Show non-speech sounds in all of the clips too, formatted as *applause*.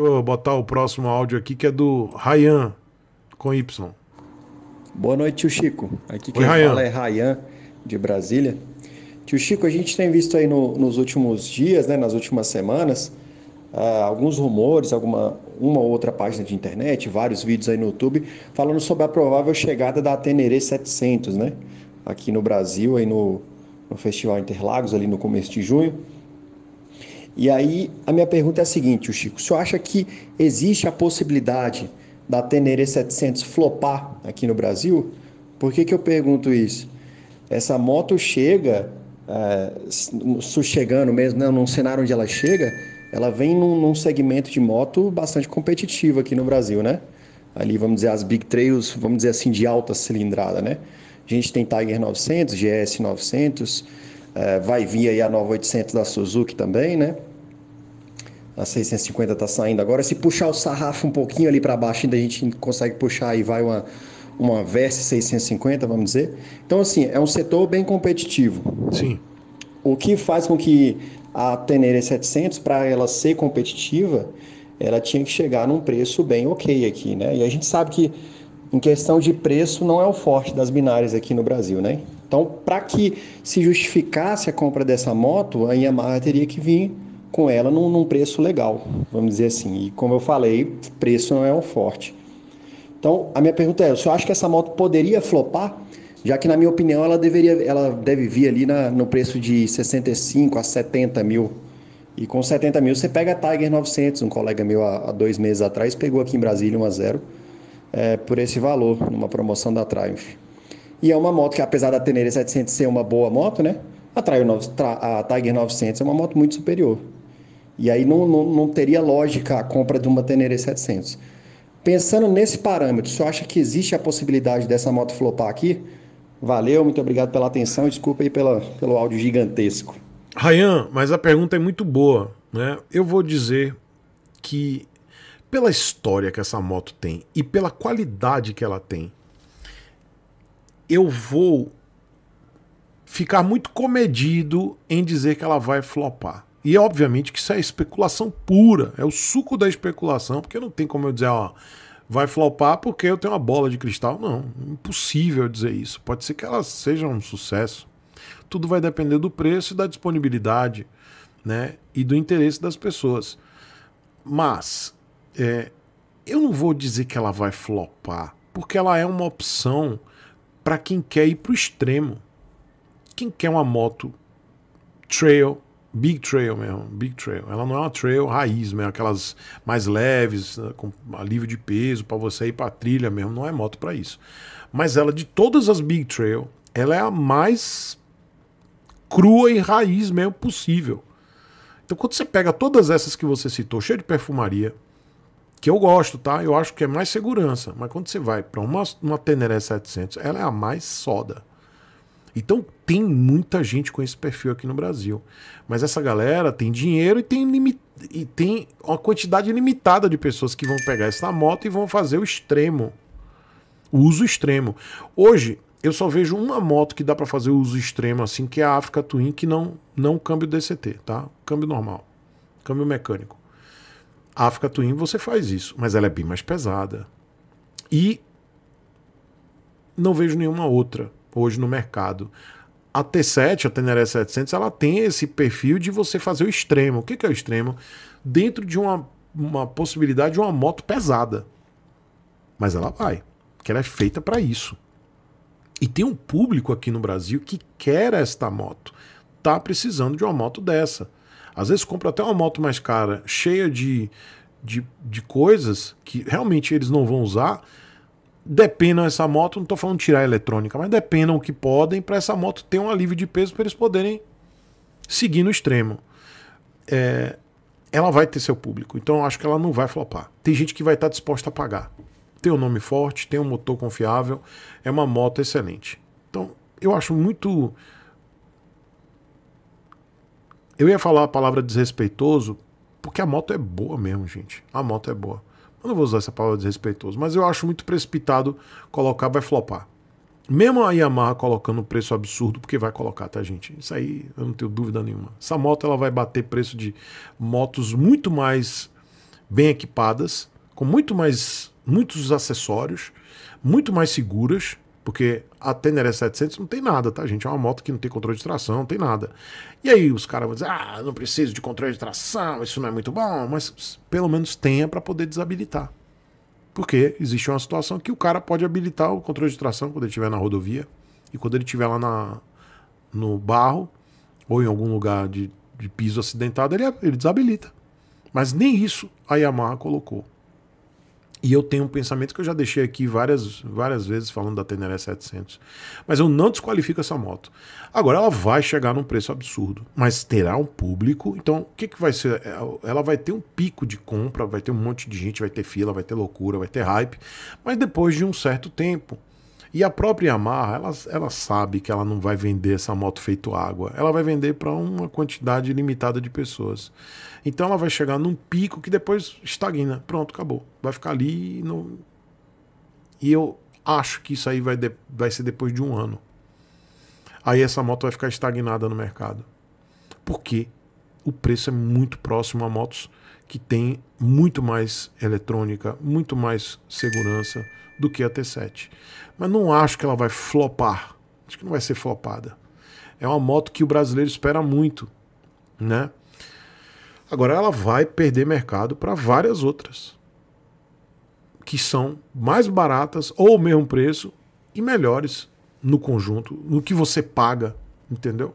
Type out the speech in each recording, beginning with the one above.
Deixa eu botar o próximo áudio aqui, que é do Rayan, com Y. Boa noite, tio Chico. Aqui quem Oi, fala é Rayan, de Brasília. Tio Chico, a gente tem visto aí no, nos últimos dias, né, nas últimas semanas, ah, alguns rumores, alguma uma ou outra página de internet, vários vídeos aí no YouTube, falando sobre a provável chegada da Teneré 700, né? Aqui no Brasil, aí no, no Festival Interlagos, ali no começo de junho. E aí a minha pergunta é a seguinte, o Chico, o senhor acha que existe a possibilidade da Tenere 700 flopar aqui no Brasil? Por que, que eu pergunto isso? Essa moto chega, é, chegando mesmo, não? Né, num cenário onde ela chega, ela vem num, num, segmento de moto bastante competitivo aqui no Brasil, né? Ali, vamos dizer, as Big Trails, vamos dizer assim, de alta cilindrada, né? A gente tem Tiger 900, GS 900, é, vai vir aí a nova 800 da Suzuki também, né? A 650 tá saindo agora. Se puxar o sarrafo um pouquinho ali para baixo, ainda a gente consegue puxar e vai uma uma Versa 650, vamos dizer. Então assim, é um setor bem competitivo. Sim. O que faz com que a Tenere 700 para ela ser competitiva, ela tinha que chegar num preço bem OK aqui, né? E a gente sabe que em questão de preço não é o forte das binárias aqui no Brasil, né? Então, para que se justificasse a compra dessa moto, a Yamaha teria que vir com ela num, num, preço legal, vamos dizer assim. E como eu falei, preço não é um forte. Então, a minha pergunta é: o senhor acha que essa moto poderia flopar? Já que, na minha opinião, ela deveria, ela deve vir ali na, no preço de 65 a 70 mil. E com 70 mil você pega a Tiger 900, um colega meu há, há dois meses atrás pegou aqui em Brasília uma zero é, por esse valor, numa promoção da Triumph. E é uma moto que, apesar da Tenere 700 ser uma boa moto, né? A, 9, a Tiger 900 é uma moto muito superior. E aí não, não, não teria lógica a compra de uma Tenere 700. Pensando nesse parâmetro, você acha que existe a possibilidade dessa moto flopar aqui? Valeu, muito obrigado pela atenção e desculpa aí pela, pelo áudio gigantesco. Rayan, mas a pergunta é muito boa. Né? Eu vou dizer que, pela história que essa moto tem e pela qualidade que ela tem, eu vou ficar muito comedido em dizer que ela vai flopar. E obviamente que isso é especulação pura, é o suco da especulação, porque não tem como eu dizer, ó, vai flopar porque eu tenho uma bola de cristal. Não, impossível dizer isso. Pode ser que ela seja um sucesso. Tudo vai depender do preço e da disponibilidade, né? E do interesse das pessoas. Mas é, eu não vou dizer que ela vai flopar, porque ela é uma opção para quem quer ir para o extremo. Quem quer uma moto trail, big trail mesmo, big trail. Ela não é uma trail raiz mesmo, aquelas mais leves, né, com alívio de peso, para você ir para trilha mesmo, não é moto para isso. Mas ela, de todas as big trail, ela é a mais crua e raiz mesmo possível. Então quando você pega todas essas que você citou, cheio de perfumaria, que eu gosto, tá? Eu acho que é mais segurança. Mas quando você vai para uma, uma Teneré 700, ela é a mais soda. Então tem muita gente com esse perfil aqui no Brasil. Mas essa galera tem dinheiro e tem, limit... e tem uma quantidade limitada de pessoas que vão pegar essa moto e vão fazer o extremo. O uso extremo. Hoje, eu só vejo uma moto que dá para fazer o uso extremo assim, que é a Africa Twin, que não não câmbio DCT, tá? Câmbio normal, câmbio mecânico. A Africa Twin você faz isso, mas ela é bem mais pesada. E não vejo nenhuma outra hoje no mercado. A T7, a Tenere 700, ela tem esse perfil de você fazer o extremo. O que é o extremo? Dentro de uma, uma possibilidade de uma moto pesada. Mas ela vai, que ela é feita para isso. E tem um público aqui no Brasil que quer esta moto. Tá precisando de uma moto dessa. Às vezes compra até uma moto mais cara, cheia de, de, de coisas que realmente eles não vão usar. Dependam essa moto, não estou falando tirar a eletrônica, mas dependam o que podem para essa moto ter um alívio de peso para eles poderem seguir no extremo. É, ela vai ter seu público, então eu acho que ela não vai flopar. Tem gente que vai estar tá disposta a pagar. Tem um nome forte, tem um motor confiável, é uma moto excelente. Então eu acho muito eu ia falar a palavra desrespeitoso porque a moto é boa mesmo, gente. A moto é boa. Eu não vou usar essa palavra desrespeitoso, mas eu acho muito precipitado colocar, vai flopar. Mesmo a Yamaha colocando um preço absurdo, porque vai colocar, tá, gente? Isso aí eu não tenho dúvida nenhuma. Essa moto ela vai bater preço de motos muito mais bem equipadas, com muito mais muitos acessórios, muito mais seguras, porque a Tenere 700 não tem nada, tá, gente? É uma moto que não tem controle de tração, não tem nada. E aí os caras vão dizer, ah, não preciso de controle de tração, isso não é muito bom, mas pelo menos tenha para poder desabilitar. Porque existe uma situação que o cara pode habilitar o controle de tração quando ele estiver na rodovia e quando ele estiver lá na, no barro ou em algum lugar de, de piso acidentado, ele, ele desabilita. Mas nem isso a Yamaha colocou. E eu tenho um pensamento que eu já deixei aqui várias, várias vezes falando da Teneré 700. Mas eu não desqualifico essa moto. Agora, ela vai chegar num preço absurdo, mas terá um público. Então, o que, que vai ser? É, ela vai ter um pico de compra, vai ter um monte de gente, vai ter fila, vai ter loucura, vai ter hype. Mas depois de um certo tempo, e a própria Yamaha, ela, ela sabe que ela não vai vender essa moto feito água. Ela vai vender para uma quantidade limitada de pessoas. Então ela vai chegar num pico que depois estagna. Pronto, acabou. Vai ficar ali e não. E eu acho que isso aí vai, de... vai ser depois de um ano. Aí essa moto vai ficar estagnada no mercado. Por quê? o preço é muito próximo a motos que têm muito mais eletrônica, muito mais segurança, do que a T7. Mas não acho que ela vai flopar. Acho que não vai ser flopada. É uma moto que o brasileiro espera muito, né? Agora ela vai perder mercado para várias outras que são mais baratas ou o mesmo preço e melhores no conjunto, no que você paga, entendeu?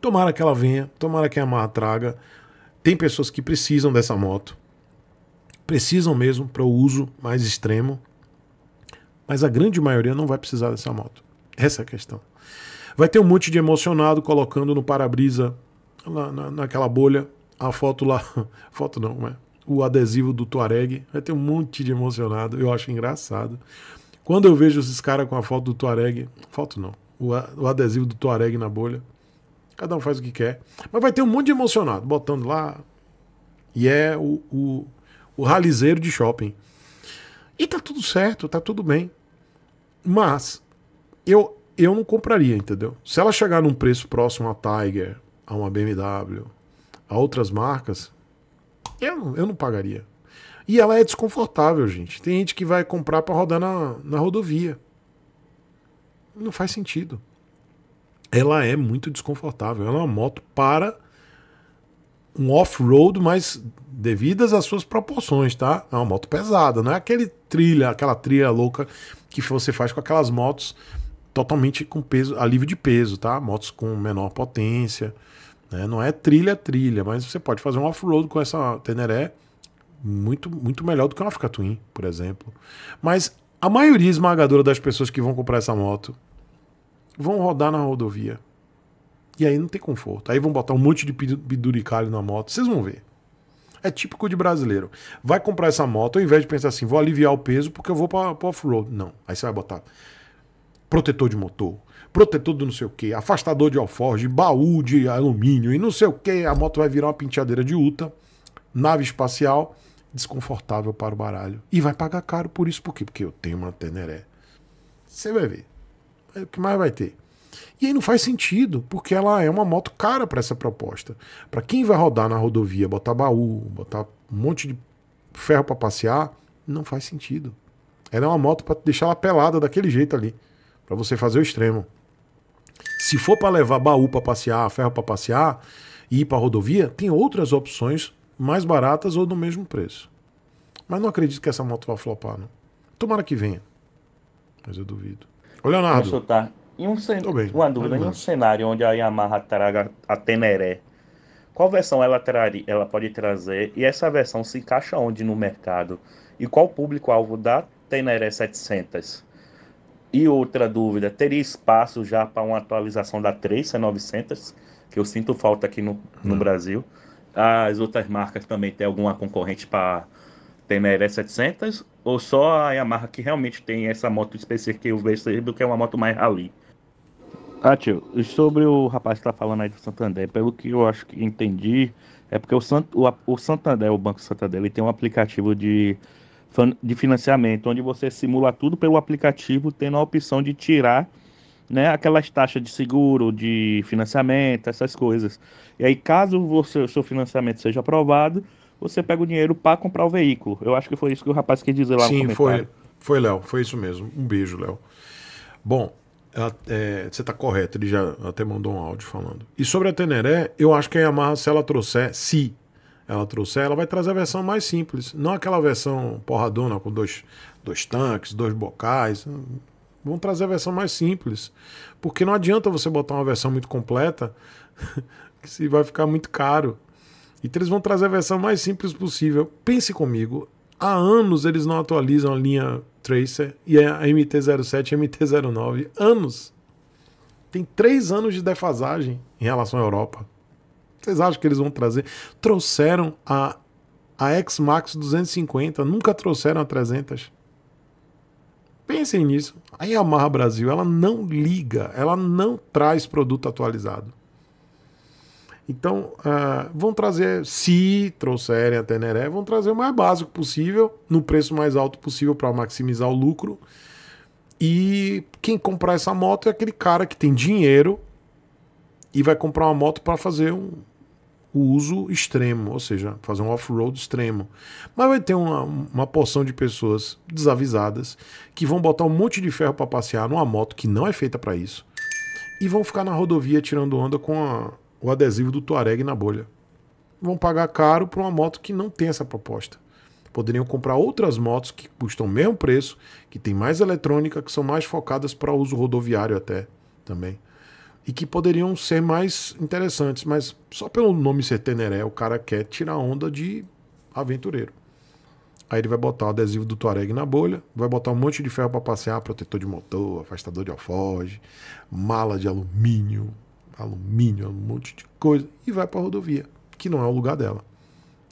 Tomara que ela venha, tomara que a Yamaha traga. Tem pessoas que precisam dessa moto precisam mesmo para o uso mais extremo, mas a grande maioria não vai precisar dessa moto. Essa é a questão. Vai ter um monte de emocionado colocando no para-brisa, na, naquela bolha, a foto lá. *laughs* Foto não, é? O adesivo do Tuareg. Vai ter um monte de emocionado. Eu acho engraçado. Quando eu vejo esses caras com a foto do Tuareg. Foto não. O, o adesivo do Tuareg na bolha. Cada um faz o que quer. Mas vai ter um monte de emocionado botando lá. E é o o ralizeiro de shopping. E tá tudo certo, tá tudo bem. Mas eu, eu não compraria, entendeu? Se ela chegar num preço próximo a Tiger, a uma BMW, a outras marcas, eu, eu não pagaria. E ela é desconfortável, gente. Tem gente que vai comprar para rodar na, na rodovia. Não faz sentido. Ela é muito desconfortável. Ela é uma moto para um off-road, mas devidas às suas proporções, tá? É uma moto pesada, não é aquele trilha, aquela trilha louca que você faz com aquelas motos totalmente com peso, alívio de peso, tá? Motos com menor potência, né? Não é trilha trilha, mas você pode fazer um off-road com essa Teneré muito muito melhor do que uma Africa Twin, por exemplo. Mas a maioria esmagadora das pessoas que vão comprar essa moto vão rodar na rodovia. E aí não tem conforto. Aí vão botar um monte de biduricalho na moto. Vocês vão ver. É típico de brasileiro. Vai comprar essa moto, ao invés de pensar assim, vou aliviar o peso porque eu vou para off-road. Não. Aí você vai botar protetor de motor, protetor do não sei o que, afastador de alforge, baú de alumínio e não sei o que. A moto vai virar uma penteadeira de Uta, nave espacial, desconfortável para o baralho. E vai pagar caro por isso. Por quê? Porque eu tenho uma Teneré. Você vai ver. É o que mais vai ter? E aí não faz sentido, porque ela é uma moto cara para essa proposta. Para quem vai rodar na rodovia, botar baú, botar um monte de ferro para passear, não faz sentido. Ela é uma moto para deixar ela pelada daquele jeito ali, para você fazer o extremo. Se for para levar baú para passear, ferro para passear e ir para rodovia, tem outras opções mais baratas ou do mesmo preço. Mas não acredito que essa moto vá flopar, não. Tomara que venha. Mas eu duvido. Ô, Leonardo. Vou em um cen... Uma dúvida, em um cenário onde a Yamaha traga a Teneré, qual versão ela, traria, ela pode trazer e essa versão se encaixa onde no mercado? E qual público-alvo da Teneré 700? E outra dúvida, teria espaço já para uma atualização da Tracer 900, que eu sinto falta aqui no, no Brasil? As outras marcas também têm alguma concorrente para Teneré 700? Ou só a Yamaha que realmente tem essa moto específica que eu vejo que é uma moto mais rally? Ah, tio, sobre o rapaz que tá falando aí do Santander, pelo que eu acho que entendi, é porque o, Sant, o, o Santander, o Banco Santander, ele tem um aplicativo de, de financiamento, onde você simula tudo pelo aplicativo, tendo a opção de tirar né, aquelas taxas de seguro, de financiamento, essas coisas. E aí, caso o seu financiamento seja aprovado, você pega o dinheiro para comprar o veículo. Eu acho que foi isso que o rapaz quis dizer lá Sim, no comentário. Sim, foi, foi, Léo. Foi isso mesmo. Um beijo, Léo. Bom, é, você está correto, ele já até mandou um áudio falando. E sobre a Teneré, eu acho que a Yamaha, se ela trouxer, se ela trouxer, ela vai trazer a versão mais simples. Não aquela versão porradona com dois, dois tanques, dois bocais. Vão trazer a versão mais simples. Porque não adianta você botar uma versão muito completa, *laughs* que se vai ficar muito caro. Então eles vão trazer a versão mais simples possível. Pense comigo, há anos eles não atualizam a linha Tracer e é a MT-07 e a MT-09. Anos! Tem três anos de defasagem em relação à Europa. Vocês acham que eles vão trazer? Trouxeram a, a X-Max 250, nunca trouxeram a 300. Pensem nisso. A Yamaha Brasil, ela não liga, ela não traz produto atualizado. Então, uh, vão trazer, se trouxerem a Teneré, vão trazer o mais básico possível, no preço mais alto possível para maximizar o lucro. E quem comprar essa moto é aquele cara que tem dinheiro e vai comprar uma moto para fazer um, uso extremo, ou seja, fazer um off-road extremo. Mas vai ter uma, uma porção de pessoas desavisadas que vão botar um monte de ferro para passear numa moto que não é feita para isso e vão ficar na rodovia tirando onda com a, o adesivo do Touareg na bolha. Vão pagar caro para uma moto que não tem essa proposta. Poderiam comprar outras motos que custam o mesmo preço, que tem mais eletrônica, que são mais focadas para uso rodoviário até também. E que poderiam ser mais interessantes, mas só pelo nome ser Teneré, o cara quer tirar onda de aventureiro. Aí ele vai botar o adesivo do Touareg na bolha, vai botar um monte de ferro para passear, protetor de motor, afastador de alfoge, mala de alumínio, alumínio, um monte de coisa, e vai para a rodovia, que não é o lugar dela.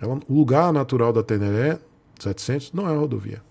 Ela, o lugar natural da Teneré 700 não é a rodovia.